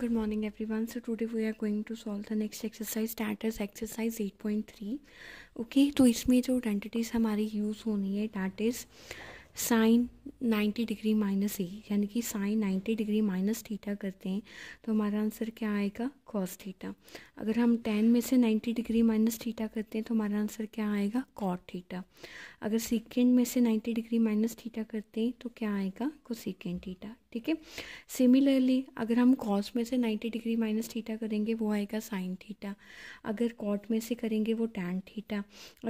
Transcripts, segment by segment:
good morning everyone so today we are going to solve the next exercise status exercise eight point three okay तो इसमें जो identities हमारी use होनी है that is sine ninety degree minus A यानी कि sine ninety degree minus theta करते हैं तो हमारा आंसर क्या आएगा कॉस थीटा अगर हम टेन में से नाइन्टी डिग्री माइनस थीटा करते हैं तो हमारा आंसर क्या आएगा कॉट थीटा अगर सिकेंड में से नाइन्टी डिग्री माइनस थीटा करते हैं तो क्या आएगा कोसिकेंड थीटा ठीक है सिमिलरली अगर हम कॉस में से नाइन्टी डिग्री माइनस थीटा करेंगे वो आएगा साइन थीटा अगर कॉट में से करेंगे वो टैन थीटा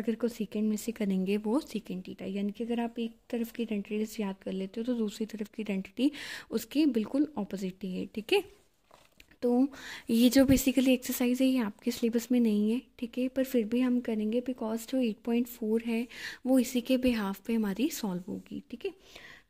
अगर को सिकेंड में से करेंगे वो सीकेंड थीटा यानी कि अगर आप एक तरफ की आइडेंटिटी याद कर लेते हो तो दूसरी तरफ की आइडेंटिटी उसकी बिल्कुल ऑपोजिट ही है ठीक है तो ये जो बेसिकली एक्सरसाइज है ये आपके सिलेबस में नहीं है ठीक है पर फिर भी हम करेंगे बिकॉज जो एट पॉइंट फोर है वो इसी के बिहाफ पे हमारी सॉल्व होगी ठीक है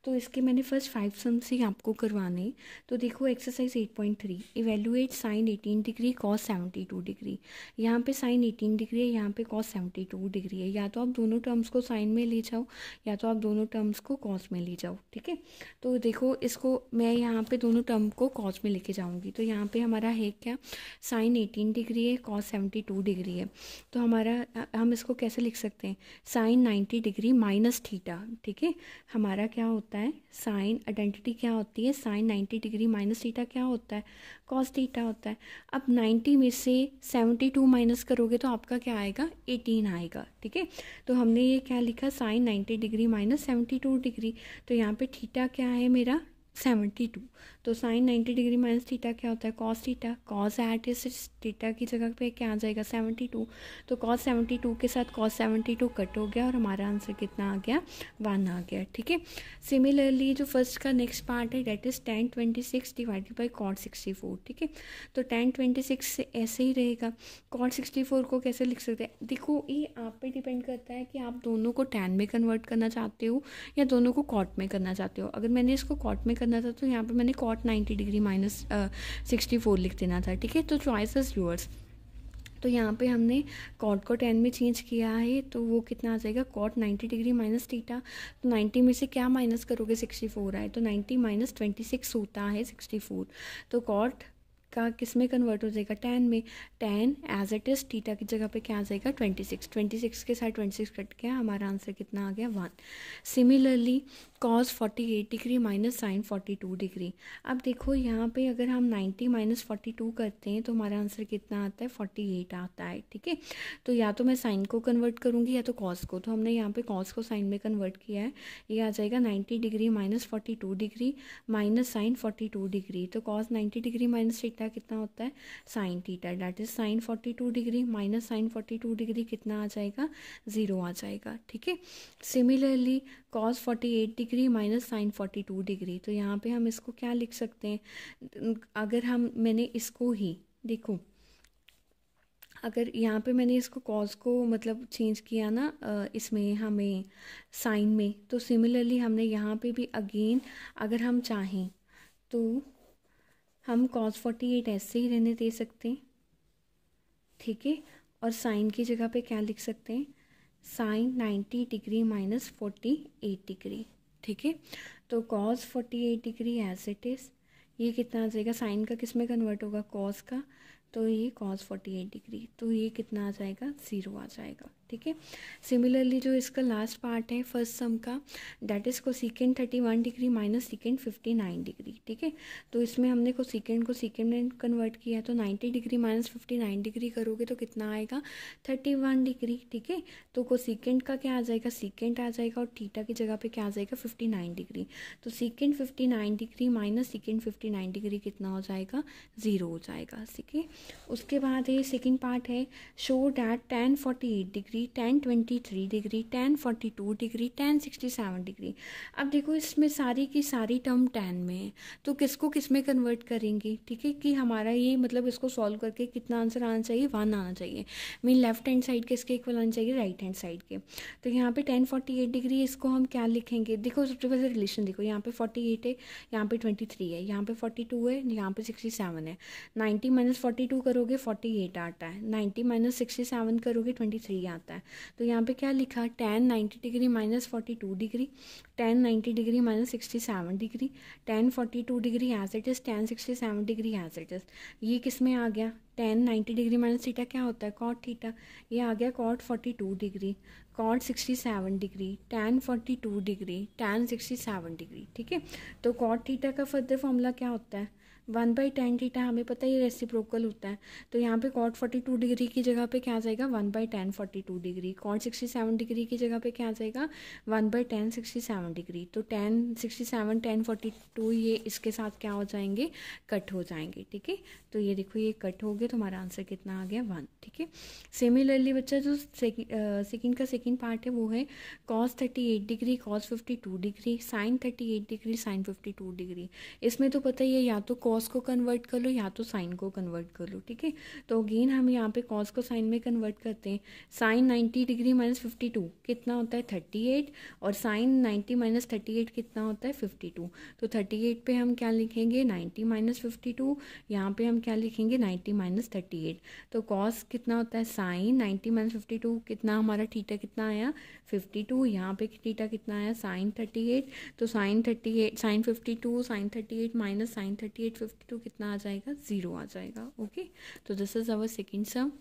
तो इसके मैंने फर्स्ट फाइव सम्स ही आपको करवाने तो देखो exercise 8.3 point three evaluate sine eighteen degree cos two degree यहाँ पे साइन एटीन डिग्री है यहाँ पे कॉस सेवेंटी टू डिग्री है या तो आप दोनों टर्म्स को साइन में ले जाओ या तो आप दोनों टर्म्स को कॉस में ले जाओ ठीक है तो देखो इसको मैं यहाँ पर दोनों टर्म को कॉस में लेके जाऊँगी तो यहाँ पर हमारा है क्या साइन एटीन डिग्री है कॉस सेवेंटी डिग्री है तो हमारा हम इसको कैसे लिख सकते हैं sine ninety degree minus theta ठीक है हमारा क्या होता होता है साइन आइडेंटिटी क्या होती है साइन 90 डिग्री माइनस थीटा क्या होता है कॉस थीटा होता है अब 90 में से 72 माइनस करोगे तो आपका क्या आएगा 18 आएगा ठीक है तो हमने ये क्या लिखा sine 90 degree minus seventy degree तो यहाँ पे थीटा क्या है मेरा सेवेंटी टू तो sine ninety degree minus theta क्या होता है कॉस थीटा कॉस एट इस थीटा की जगह पे क्या आ जाएगा सेवेंटी टू तो कॉस सेवेंटी टू के साथ कॉस सेवेंटी टू कट हो गया और हमारा आंसर कितना आ गया वन आ गया ठीक है सिमिलरली जो फर्स्ट का नेक्स्ट पार्ट है that is tan twenty six divided by cot sixty four ठीक है तो टेन ट्वेंटी सिक्स से ऐसे ही रहेगा कॉट सिक्सटी फोर को कैसे लिख सकते हैं देखो ये आप पे डिपेंड करता है कि आप दोनों को टेन में कन्वर्ट करना चाहते हो या दोनों को कॉट में करना चाहते हो अगर मैंने इसको कॉट में करना था तो यहाँ पर मैंने cot ninety degree minus sixty four लिख देना था ठीक है तो चॉइस इज़ योर्स तो यहाँ पे हमने कॉट को टेन में चेंज किया है तो वो कितना आ जाएगा cot ninety degree minus theta तो नाइन्टी में से क्या माइनस करोगे सिक्सटी फोर आए तो नाइन्टी माइनस ट्वेंटी सिक्स होता है सिक्सटी फोर तो कॉट का किस में कन्वर्ट हो जाएगा टेन में tan as it is theta की जगह पे क्या आ जाएगा ट्वेंटी सिक्स ट्वेंटी सिक्स के साथ ट्वेंटी सिक्स कट गया हमारा आंसर कितना आ गया one similarly cos forty eight degree minus sine forty two degree अब देखो यहाँ पे अगर हम नाइन्टी माइनस फोर्टी टू करते हैं तो हमारा आंसर कितना आता है फोर्टी एट आता है ठीक है तो या तो मैं साइन को कन्वर्ट करूँगी या तो कॉस को तो हमने यहाँ पे कॉस को साइन में कन्वर्ट किया है ये आ जाएगा ninety degree minus forty two degree minus sine forty two degree तो cos ninety degree minus theta theta कितना होता है sine theta that is sine forty two degree minus sine forty two degree कितना आ जाएगा ज़ीरो आ जाएगा ठीक है similarly cos forty eight degree minus sine forty two degree तो यहाँ पे हम इसको क्या लिख सकते हैं अगर हम मैंने इसको ही देखो अगर यहाँ पे मैंने इसको कॉज को मतलब चेंज किया ना इसमें हमें साइन में तो सिमिलरली हमने यहाँ पे भी अगेन अगर हम चाहें तो हम कॉस फोर्टी एट ऐसे ही रहने दे सकते हैं ठीक है और साइन की जगह पे क्या लिख सकते हैं sine ninety degree minus forty eight degree ठीक है तो cos forty eight degree as it is ये कितना आ जाएगा साइन का किस में कन्वर्ट होगा कॉस का तो ये कॉस फोर्टी एट डिग्री तो ये कितना आ जाएगा ज़ीरो आ जाएगा ठीक है सिमिलरली जो इसका लास्ट पार्ट है फर्स्ट सम का that is cosecant thirty one degree minus secant fifty nine degree ठीक है तो इसमें हमने को सिकेंड को सिकेंड में कन्वर्ट किया तो ninety degree minus fifty nine degree करोगे तो कितना आएगा थर्टी वन डिग्री ठीक है तो को सिकेंड का क्या आ जाएगा सिकेंड आ जाएगा और टीटा की जगह पर क्या आ जाएगा फिफ्टी नाइन डिग्री तो secant fifty nine degree minus secant fifty nine degree कितना हो जाएगा ज़ीरो हो जाएगा ठीक है उसके बाद ये सेकेंड पार्ट है show that tan forty eight degree degree tan twenty three degree tan forty two degree tan sixty seven degree अब देखो इसमें सारी की सारी टर्म टेन में है तो किसको किस में कन्वर्ट करेंगे ठीक है कि हमारा ये मतलब इसको सॉल्व करके कितना आंसर आना चाहिए वन आना चाहिए मीन लेफ्ट हैंड साइड के इसके इक्वल आना चाहिए राइट हैंड साइड के तो यहाँ पे टेन फोर्टी एट डिग्री इसको हम क्या लिखेंगे देखो सबसे पहले रिलेशन देखो यहाँ पे फोर्टी एट है यहाँ पे ट्वेंटी थ्री है यहाँ पे फोर्टी टू है यहाँ पे सिक्सटी सेवन है नाइन्टी माइनस फोर्टी टू करोगे फोर्टी एट आता है नाइन्टी माइनस सिक्सटी सेवन करोगे ट्वेंटी थ्री आता है आता है तो यहाँ पे क्या लिखा tan ninety degree minus forty two degree tan ninety degree minus sixty seven degree tan forty two degree as it is tan sixty seven degree as it is ये किस में आ गया tan ninety degree minus theta क्या होता है cot theta ये आ गया cot forty two degree cot sixty seven degree tan forty two degree tan sixty seven degree ठीक है तो कॉट थीटा का फर्दर फॉर्मूला क्या होता है वन बाई टेन थीटा हमें पता है ये रेसिप्रोकल होता है तो यहाँ पे कॉट फोर्टी टू डिग्री की जगह पे क्या आ जाएगा one by tan forty two degree cot sixty seven degree की जगह पे क्या आ जाएगा one by tan sixty seven degree तो tan sixty seven tan forty two ये इसके साथ क्या हो जाएंगे कट हो जाएंगे ठीक है तो ये देखो ये कट हो गया तो हमारा आंसर कितना आ गया वन ठीक है सिमिलरली बच्चा जो सेकेंड का सेकेंड पार्ट है वो है cos thirty eight degree cos fifty two degree sine thirty eight degree sine fifty two degree इसमें तो पता ही है या तो कॉस कॉस को कन्वर्ट कर लो या तो साइन को कन्वर्ट कर लो ठीक है तो अगेन हम यहाँ पे कॉस को साइन में कन्वर्ट करते हैं sine ninety degree minus fifty two कितना होता है थर्टी एट और sine ninety minus thirty eight कितना होता है फिफ्टी टू तो थर्टी एट पर हम क्या लिखेंगे नाइन्टी माइनस फिफ्टी टू यहाँ पर हम क्या लिखेंगे नाइन्टी माइनस थर्टी एट तो कॉस कितना होता है sine ninety minus fifty two कितना हमारा थीटा कितना आया फिफ्टी टू यहाँ पर थीटा कितना आया साइन थर्टी एट तो sine thirty eight sine fifty two sine thirty eight minus sine thirty eight fifty two कितना आ जाएगा ज़ीरो आ जाएगा ओके तो this is our second sum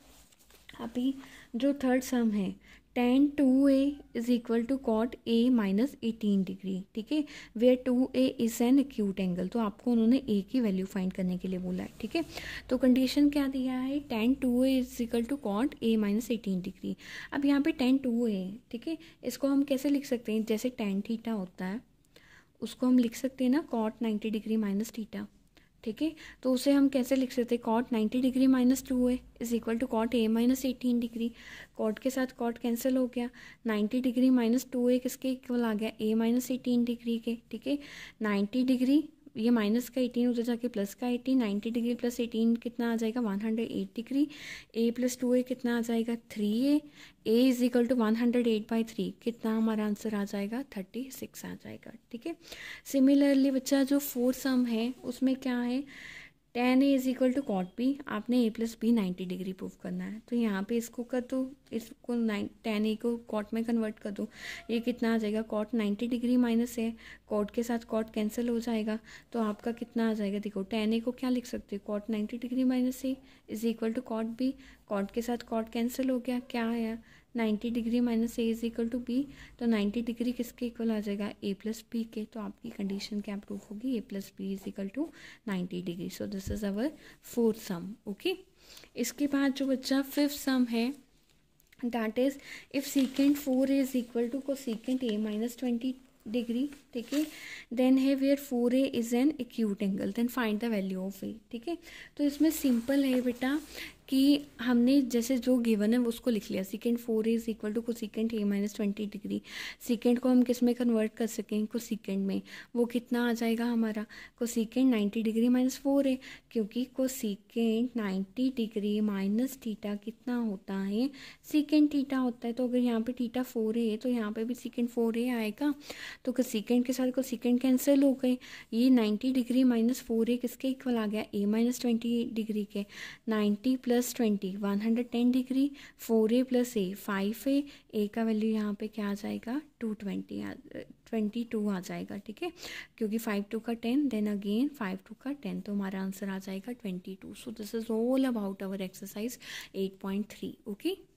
अभी जो थर्ड सम है tan two A is equal to cot A minus eighteen degree ठीक है where two A is an acute angle तो आपको उन्होंने ए की वैल्यू फाइंड करने के लिए बोला है ठीक है तो कंडीशन क्या दिया है tan two A is equal to cot A minus eighteen degree अब यहाँ पे टेन टू ए ठीक है इसको हम कैसे लिख सकते हैं जैसे टेन थीटा होता है उसको हम लिख सकते हैं ना cot ninety degree minus theta ठीक है तो उसे हम कैसे लिख सकते cot ninety degree minus two A is equal to cot A minus eighteen degree cot के साथ कॉट कैंसिल हो गया ninety degree minus two A किसके इक्वल आ गया ए माइनस एटीन डिग्री के ठीक है नाइन्टी डिग्री ये माइनस का एटीन उधर जाके प्लस का eighteen ninety degree plus eighteen कितना आ जाएगा one hundred eight degree A plus two A कितना आ जाएगा three A A is equal to one hundred eight by three कितना हमारा आंसर आ जाएगा थर्टी सिक्स आ जाएगा ठीक है सिमिलरली बच्चा जो फोर सम है उसमें क्या है tan A is equal to cot B आपने A plus B ninety degree prove करना है तो यहाँ पे इसको कर दो इसको नाइन टेन ए को कॉट में कन्वर्ट कर दो ये कितना आ जाएगा कॉट नाइन्टी डिग्री माइनस है कॉट के साथ कॉट कैंसिल हो जाएगा तो आपका कितना आ जाएगा देखो टेन ए को क्या लिख सकते हो cot ninety degree minus A is equal to cot B cot के साथ कॉट कैंसिल हो गया क्या आया 90 degree minus A is equal to B तो 90 डिग्री किसके इक्वल आ जाएगा ए प्लस बी के तो आपकी कंडीशन क्या प्रूव होगी A plus B is equal to ninety degree so this is our fourth sum okay इसके बाद जो बच्चा फिफ्थ सम है that is if secant four is equal to cosecant A minus twenty degree ठीक है then है where four A is an acute angle then find the value of A ठीक है तो इसमें सिंपल है बेटा कि हमने जैसे जो गिवन है उसको लिख लिया secant four is equal to cosecant A minus twenty degree secant को हम किस में कन्वर्ट कर सकें को सिकेंड में वो कितना आ जाएगा हमारा cosecant ninety degree minus four है क्योंकि cosecant ninety degree minus theta कितना होता है सिकेंड टीटा होता है तो अगर यहाँ पे टीटा फोर है तो यहाँ पे भी सिकेंड फोर ए आएगा तो को सिकेंड के साथ को सिकेंड कैंसिल हो गए ये ninety degree minus four A किसके इक्वल आ गया ए माइनस ट्वेंटी डिग्री के ninety plus twenty one hundred ten degree four A plus A five A A का वैल्यू यहाँ पे क्या आ जाएगा टू ट्वेंटी ट्वेंटी टू आ जाएगा ठीक है क्योंकि फाइव टू का tan then again five two का टेन तो हमारा आंसर आ जाएगा twenty two so this is all about our exercise eight point three okay